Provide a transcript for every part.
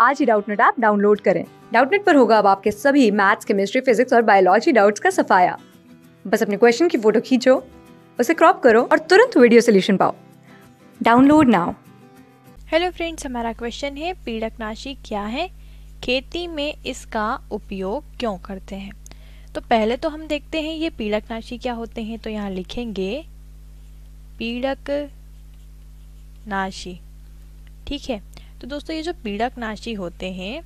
आज ही Doubtnut app download करें डाउटनेट पर होगा अब आपके सभी मैथ्स केमिस्ट्री फिजिक्स और बायोलॉजी डाउट्स का सफाया बस अपने क्वेश्चन की फोटो खींचो उसे क्रॉप करो और तुरंत वीडियो सोल्यूशन पाओ डाउनलोड नाउ हेलो फ्रेंड्स हमारा क्वेश्चन है पीड़कनाशी क्या है खेती में इसका उपयोग क्यों करते हैं तो पहले तो हम देखते हैं ये पीड़कनाशी क्या होते हैं तो यहाँ लिखेंगे पीड़क नाशी ठीक है तो दोस्तों ये जो पीड़क नाशी होते हैं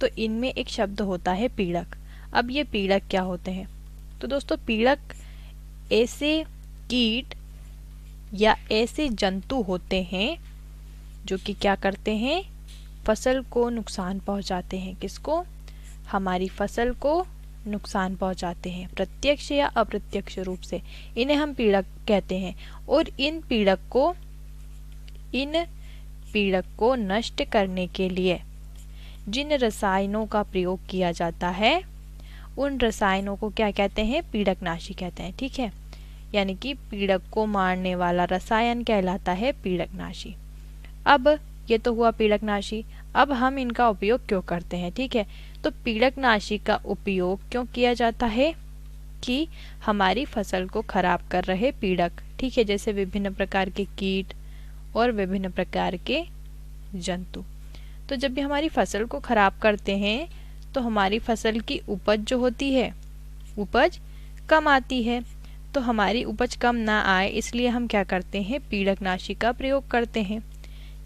तो इनमें एक शब्द होता है पीड़क अब ये पीड़क क्या होते हैं तो दोस्तों पीड़क ऐसे कीट या ऐसे जंतु होते हैं जो कि क्या करते हैं फसल को नुकसान पहुंचाते हैं किसको हमारी फसल को नुकसान पहुंचाते हैं प्रत्यक्ष या अप्रत्यक्ष रूप से इन्हें हम पीड़क कहते हैं और इन पीड़क को इन पीड़क को नष्ट करने के लिए जिन रसायनों का प्रयोग किया जाता है उन रसायनों को क्या कहते हैं पीड़कनाशी कहते हैं ठीक है यानी कि पीड़क को मारने वाला रसायन कहलाता है पीड़कनाशी अब ये तो हुआ पीड़कनाशी अब हम इनका उपयोग क्यों करते हैं ठीक है तो पीड़कनाशी का उपयोग क्यों किया जाता है कि हमारी फसल को खराब कर रहे पीड़क ठीक है जैसे विभिन्न प्रकार के कीट और विभिन्न प्रकार के जंतु तो जब भी हमारी फसल को ख़राब करते हैं तो हमारी फसल की उपज जो होती है उपज कम आती है तो हमारी उपज कम ना आए इसलिए हम क्या करते हैं पीड़क नाशी का प्रयोग करते हैं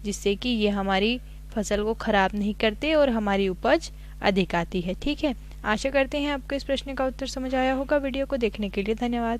जिससे कि ये हमारी फसल को ख़राब नहीं करते और हमारी उपज अधिक आती है ठीक है आशा करते हैं आपको इस प्रश्न का उत्तर समझ आया होगा वीडियो को देखने के लिए धन्यवाद